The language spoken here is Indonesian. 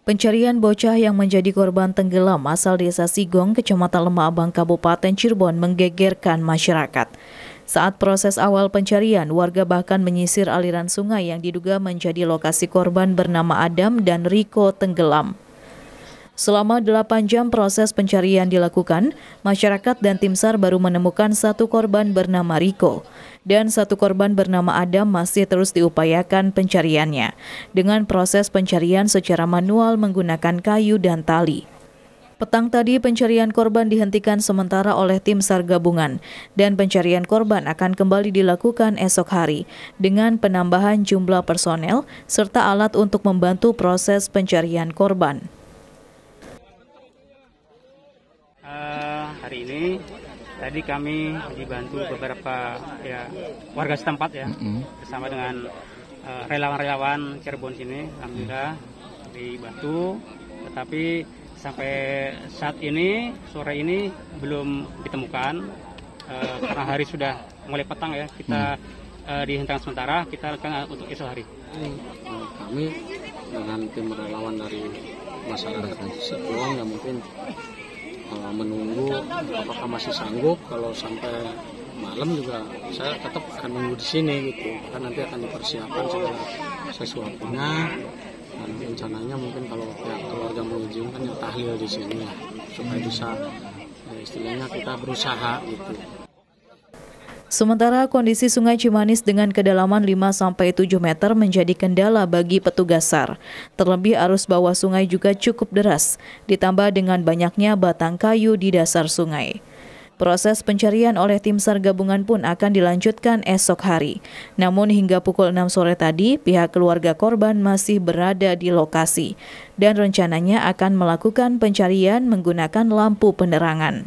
Pencarian bocah yang menjadi korban tenggelam asal desa Sigong, Kecamatan Lemah Abang, Kabupaten Cirebon menggegerkan masyarakat. Saat proses awal pencarian, warga bahkan menyisir aliran sungai yang diduga menjadi lokasi korban bernama Adam dan Riko tenggelam. Selama 8 jam proses pencarian dilakukan, masyarakat dan tim SAR baru menemukan satu korban bernama Riko dan satu korban bernama Adam masih terus diupayakan pencariannya dengan proses pencarian secara manual menggunakan kayu dan tali. Petang tadi pencarian korban dihentikan sementara oleh tim SAR gabungan dan pencarian korban akan kembali dilakukan esok hari dengan penambahan jumlah personel serta alat untuk membantu proses pencarian korban. hari ini tadi kami dibantu beberapa ya warga setempat ya mm -hmm. bersama dengan eh, relawan-relawan Cirebon sini alhamdulillah dibantu tetapi sampai saat ini sore ini belum ditemukan uh, karena hari sudah mulai petang ya kita mm. uh, dihentikan sementara kita akan untuk esok hari mm. kami dengan tim relawan dari masyarakat Sipulong yang mungkin Eh, menunggu apakah masih sanggup kalau sampai malam juga saya tetap akan menunggu di sini gitu kan nanti akan dipersiapkan segala sesuatunya dan rencananya mungkin kalau pihak keluarga mengizinkan ya tahlil di sini ya supaya bisa ya, istilahnya kita berusaha gitu Sementara kondisi Sungai Cimanis dengan kedalaman 5-7 meter menjadi kendala bagi petugas SAR. Terlebih arus bawah sungai juga cukup deras, ditambah dengan banyaknya batang kayu di dasar sungai. Proses pencarian oleh tim SAR gabungan pun akan dilanjutkan esok hari. Namun hingga pukul 6 sore tadi, pihak keluarga korban masih berada di lokasi dan rencananya akan melakukan pencarian menggunakan lampu penerangan.